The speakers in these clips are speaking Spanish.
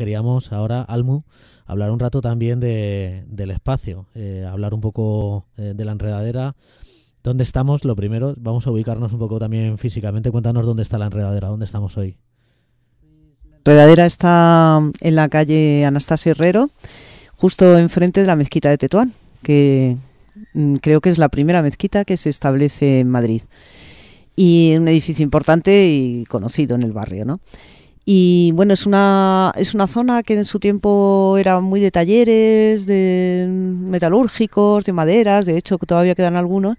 queríamos ahora, Almu, hablar un rato también del espacio, eh, hablar un poco eh, de la enredadera. ¿Dónde estamos? Lo primero, vamos a ubicarnos un poco también físicamente. Cuéntanos dónde está la enredadera, dónde estamos hoy. La enredadera está mm, en la calle Anastasio Herrero, justo enfrente de la mezquita de Tetuán, que mm, creo que es la primera mezquita que se establece en Madrid. Y un edificio importante y conocido en el barrio, ¿no? Y bueno, es una, es una zona que en su tiempo era muy de talleres, de metalúrgicos, de maderas, de hecho todavía quedan algunos,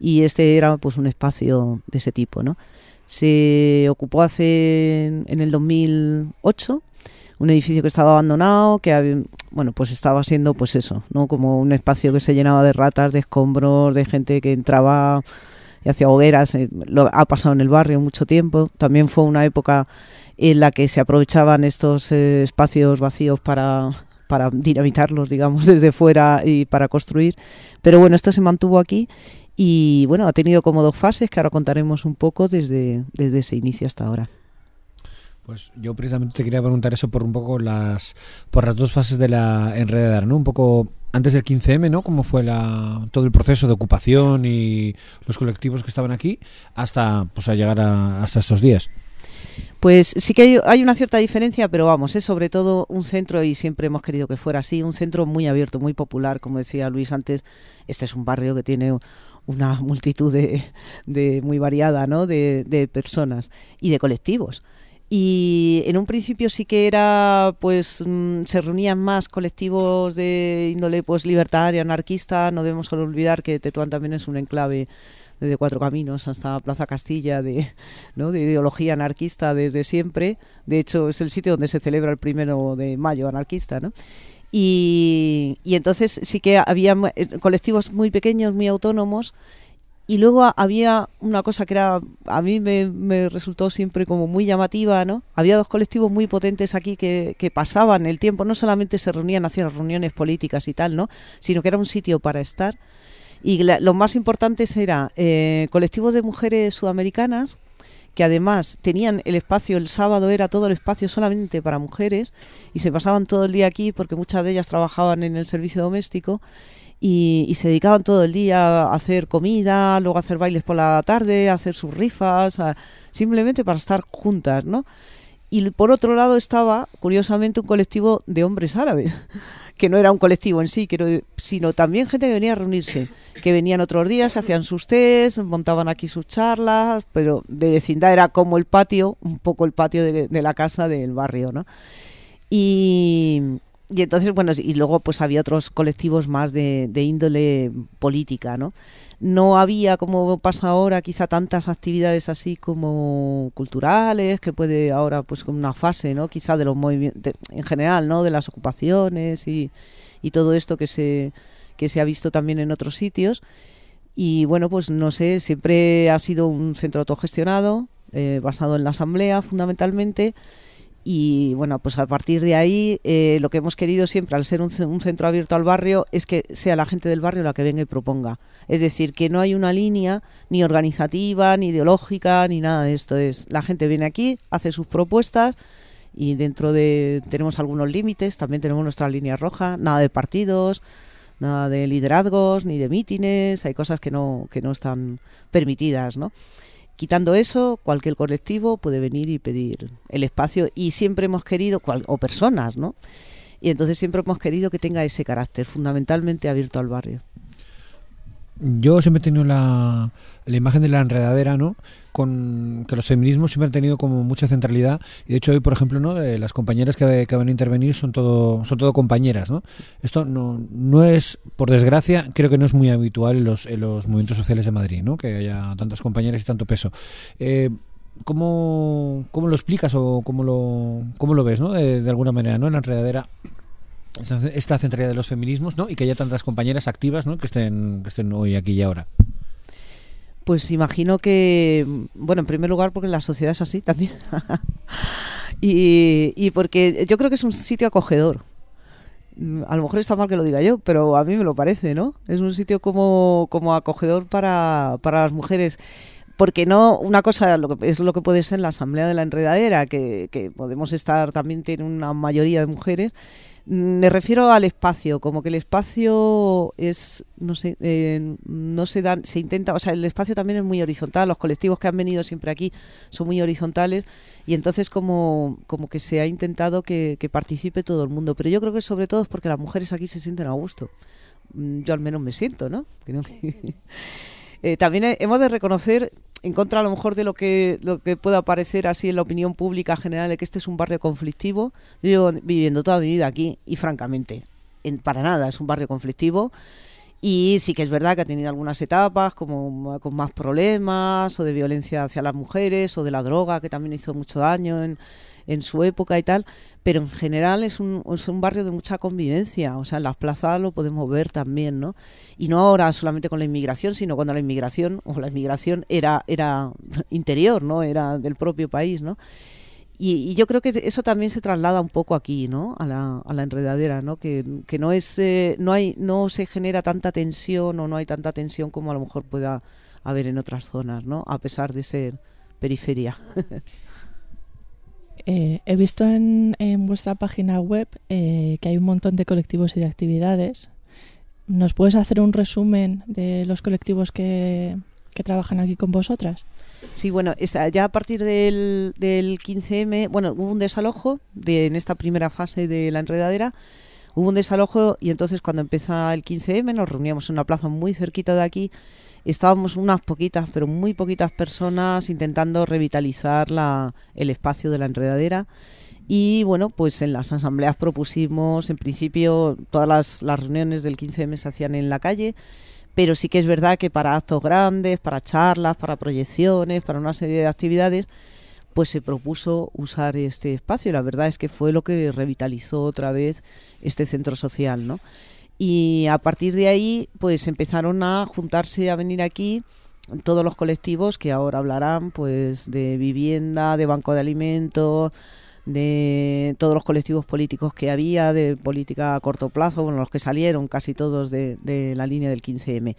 y este era pues un espacio de ese tipo, ¿no? Se ocupó hace, en el 2008, un edificio que estaba abandonado, que bueno, pues estaba siendo pues eso, ¿no? Como un espacio que se llenaba de ratas, de escombros, de gente que entraba y hacía hogueras, eh, lo, ha pasado en el barrio mucho tiempo. También fue una época en la que se aprovechaban estos eh, espacios vacíos para para dinamitarlos, digamos, desde fuera y para construir. Pero bueno, esto se mantuvo aquí y bueno, ha tenido como dos fases que ahora contaremos un poco desde, desde ese inicio hasta ahora. Pues yo precisamente te quería preguntar eso por un poco las por las dos fases de la enredar, ¿no? Un poco antes del 15M, ¿no? Cómo fue todo el proceso de ocupación y los colectivos que estaban aquí hasta pues, llegar a, hasta estos días. Pues sí que hay, una cierta diferencia, pero vamos, es sobre todo un centro, y siempre hemos querido que fuera así, un centro muy abierto, muy popular, como decía Luis antes, este es un barrio que tiene una multitud de, muy variada de personas y de colectivos. Y en un principio sí que era, pues mm, se reunían más colectivos de índole pues libertaria, anarquista. No debemos olvidar que Tetuán también es un enclave desde Cuatro Caminos hasta Plaza Castilla, de, ¿no? de ideología anarquista desde siempre. De hecho, es el sitio donde se celebra el primero de mayo anarquista, ¿no? Y, y entonces sí que había eh, colectivos muy pequeños, muy autónomos, y luego había una cosa que era a mí me, resultó siempre como muy llamativa, ¿no? Había dos colectivos muy potentes aquí que, pasaban el tiempo, no solamente se reunían, hacían reuniones políticas y tal, ¿no? Sino que era un sitio para estar. Y lo más importante era eh, colectivos de mujeres sudamericanas que además tenían el espacio, el sábado era todo el espacio solamente para mujeres y se pasaban todo el día aquí porque muchas de ellas trabajaban en el servicio doméstico y, se dedicaban todo el día a hacer comida, luego a hacer bailes por la tarde, a hacer sus rifas, simplemente para estar juntas, ¿no? Y por otro lado estaba, curiosamente, un colectivo de hombres árabes, que no era un colectivo en sí, sino también gente que venía a reunirse, que venían otros días, hacían sus test, montaban aquí sus charlas, pero de vecindad era como el patio, un poco el patio de, de la casa del barrio, ¿no? Y, y entonces, bueno, y luego pues había otros colectivos más de, índole política, ¿no? No había, como pasa ahora, quizá tantas actividades así como culturales, que puede ahora, pues una fase, ¿no? Quizá de los movimientos, en general, ¿no? De las ocupaciones y, todo esto que se, que se ha visto también en otros sitios. Y bueno, pues no sé, siempre ha sido un centro autogestionado, eh, basado en la asamblea fundamentalmente, y bueno, pues a partir de ahí eh, lo que hemos querido siempre al ser un, centro abierto al barrio es que sea la gente del barrio la que venga y proponga. Es decir, que no hay una línea ni organizativa, ni ideológica, ni nada de esto. Es la gente viene aquí, hace sus propuestas y dentro de tenemos algunos límites, también tenemos nuestra línea roja, nada de partidos, nada de liderazgos, ni de mítines, hay cosas que no, que no están permitidas, ¿no? quitando eso, cualquier colectivo puede venir y pedir el espacio y siempre hemos querido, o personas, ¿no? Y entonces siempre hemos querido que tenga ese carácter, fundamentalmente abierto al barrio yo siempre he tenido la, la, imagen de la enredadera, ¿no? Con que los feminismos siempre han tenido como mucha centralidad. Y de hecho, hoy, por ejemplo, ¿no? Eh, las compañeras que, van a intervenir son todo, son todo compañeras, ¿no? Esto no, no es, por desgracia, creo que no es muy habitual en los, los movimientos sociales de Madrid, ¿no? Que haya tantas compañeras y tanto peso. Eh, ¿Cómo, ¿Cómo lo explicas o cómo lo, lo ves, ¿no? De, de alguna manera, ¿no? En la enredadera esta centralidad de los feminismos ¿no? y que haya tantas compañeras activas que, estén, que estén hoy aquí y ahora. Pues imagino que, bueno, en primer lugar porque la sociedad es así también. y, porque yo creo que es un sitio acogedor. A lo mejor está mal que lo diga yo, pero a mí me lo parece, ¿no? Es un sitio como, acogedor para, para las mujeres porque no una cosa lo es lo que puede ser la asamblea de la enredadera que, que podemos estar también tiene una mayoría de mujeres me refiero al espacio, como que el espacio es, no sé, eh, no se dan, se intenta, o sea, el espacio también es muy horizontal, los colectivos que han venido siempre aquí son muy horizontales y entonces como, como que se ha intentado que, participe todo el mundo, pero yo creo que sobre todo es porque las mujeres aquí se sienten a gusto, mm, yo al menos me siento, ¿no? Eh, también hemos de reconocer en contra a lo mejor de lo que lo que pueda parecer así en la opinión pública general de que este es un barrio conflictivo yo viviendo toda mi vida aquí y francamente para nada es un barrio conflictivo y sí que es verdad que ha tenido algunas etapas como con más problemas o de violencia hacia las mujeres o de la droga que también hizo mucho daño en, en su época y tal, pero en general es un, barrio de mucha convivencia, o sea, en las plazas lo podemos ver también, ¿no? Y no ahora solamente con la inmigración, sino cuando la inmigración o la inmigración era, era interior, ¿no? Era del propio país, ¿no? Y, yo creo que eso también se traslada un poco aquí, ¿no? A la, a la enredadera, ¿no? Que, que no es, eh, no hay, no se genera tanta tensión o no hay tanta tensión como a lo mejor pueda haber en otras zonas, ¿no? A pesar de ser periferia. Eh, he visto en, vuestra página web eh, que hay un montón de colectivos y de actividades. ¿Nos puedes hacer un resumen de los colectivos que, trabajan aquí con vosotras? Sí, bueno, ya a partir del, 15M, bueno, hubo un desalojo de, en esta primera fase de la enredadera. Hubo un desalojo y entonces cuando empieza el 15M nos reuníamos en una plaza muy cerquita de aquí estábamos unas poquitas, pero muy poquitas personas intentando revitalizar la, el espacio de la enredadera. Y bueno, pues en las asambleas propusimos, en principio, todas las, reuniones del 15 mes se hacían en la calle, pero sí que es verdad que para actos grandes, para charlas, para proyecciones, para una serie de actividades, pues se propuso usar este espacio. La verdad es que fue lo que revitalizó otra vez este centro social, ¿no? Y a partir de ahí, pues empezaron a juntarse, a venir aquí todos los colectivos que ahora hablarán, pues de vivienda, de banco de alimentos, de todos los colectivos políticos que había, de política a corto plazo, bueno, los que salieron casi todos de, de la línea del 15M.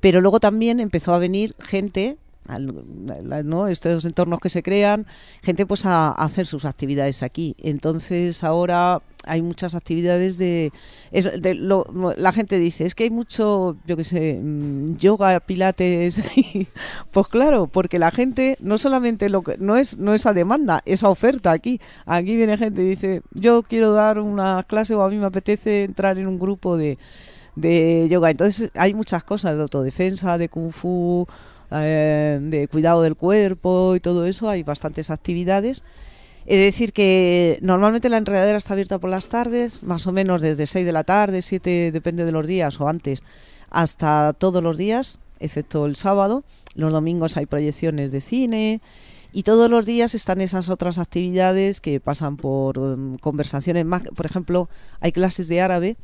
Pero luego también empezó a venir gente estos entornos que se crean, gente pues a, hacer sus actividades aquí. Entonces ahora hay muchas actividades de... la gente dice, es que hay mucho, yo qué sé, mm, yoga, pilates. pues claro, porque la gente no solamente lo que... No es, no es a demanda, es a oferta aquí. Aquí viene gente y dice, yo quiero dar una clase o a mí me apetece entrar en un grupo de de yoga. Entonces hay muchas cosas de autodefensa, de kung fu, eh, de cuidado del cuerpo y todo eso. Hay bastantes actividades. Es decir, que normalmente la enredadera está abierta por las tardes, más o menos desde 6 de la tarde, 7, depende de los días o antes, hasta todos los días, excepto el sábado. Los domingos hay proyecciones de cine y todos los días están esas otras actividades que pasan por mm, conversaciones más. Por ejemplo, hay clases de árabe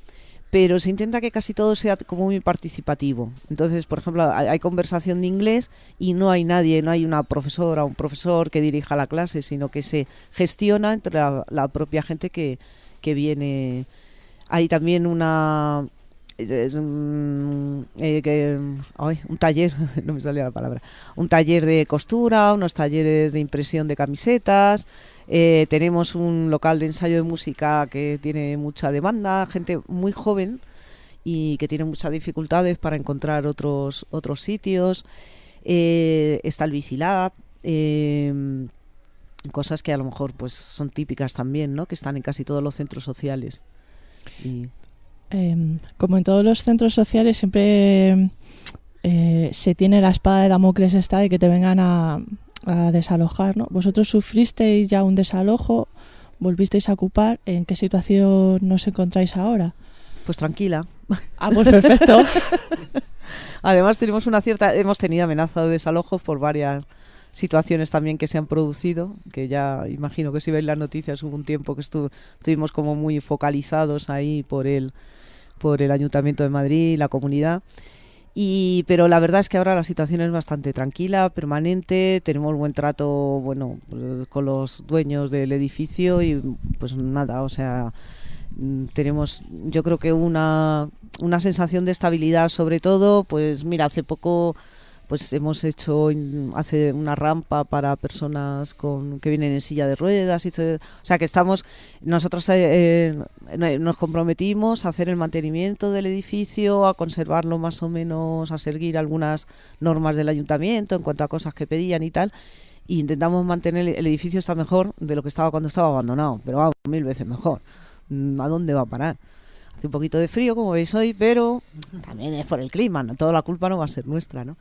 pero se intenta que casi todo sea como muy participativo. Entonces, por ejemplo, hay, conversación de inglés y no hay nadie, no hay una profesora o un profesor que dirija la clase, sino que se gestiona entre la, la propia gente que, que viene hay también una eh, un, taller, no me la palabra, un taller de costura, unos talleres de impresión de camisetas, eh, tenemos un local de ensayo de música que tiene mucha demanda, gente muy joven y que tiene muchas dificultades para encontrar otros, otros sitios, eh, está el Vicilab, cosas que a lo mejor pues son típicas también, ¿no? que están en casi todos los centros sociales. Y Em, como en todos los centros sociales, siempre eh, se tiene la espada de Damocles esta de que te vengan a, desalojar. ¿no? Vosotros sufristeis ya un desalojo, volvisteis a ocupar. ¿En qué situación nos encontráis ahora? Pues tranquila. Ah, pues perfecto. Además tenemos una cierta, hemos tenido amenaza de desalojos por varias situaciones también que se han producido, que ya imagino que si veis las noticias hubo un tiempo que estuvimos como muy focalizados ahí por el por el Ayuntamiento de Madrid, y la comunidad. Y, pero la verdad es que ahora la situación es bastante tranquila, permanente, tenemos buen trato bueno, pues, con los dueños del edificio y pues nada, o sea, mm, tenemos yo creo que una, una sensación de estabilidad sobre todo, pues mira, hace poco pues hemos hecho hace una rampa para personas con que vienen en silla de ruedas, y o sea que estamos nosotros eh, eh, nos comprometimos a hacer el mantenimiento del edificio, a conservarlo más o menos, a seguir algunas normas del ayuntamiento en cuanto a cosas que pedían y tal. Y e intentamos mantener el edificio está mejor de lo que estaba cuando estaba abandonado, pero vamos, mil veces mejor. ¿A dónde va a parar? Hace un poquito de frío, como veis hoy, pero también es por el clima, ¿no? toda la culpa no va a ser nuestra, ¿no?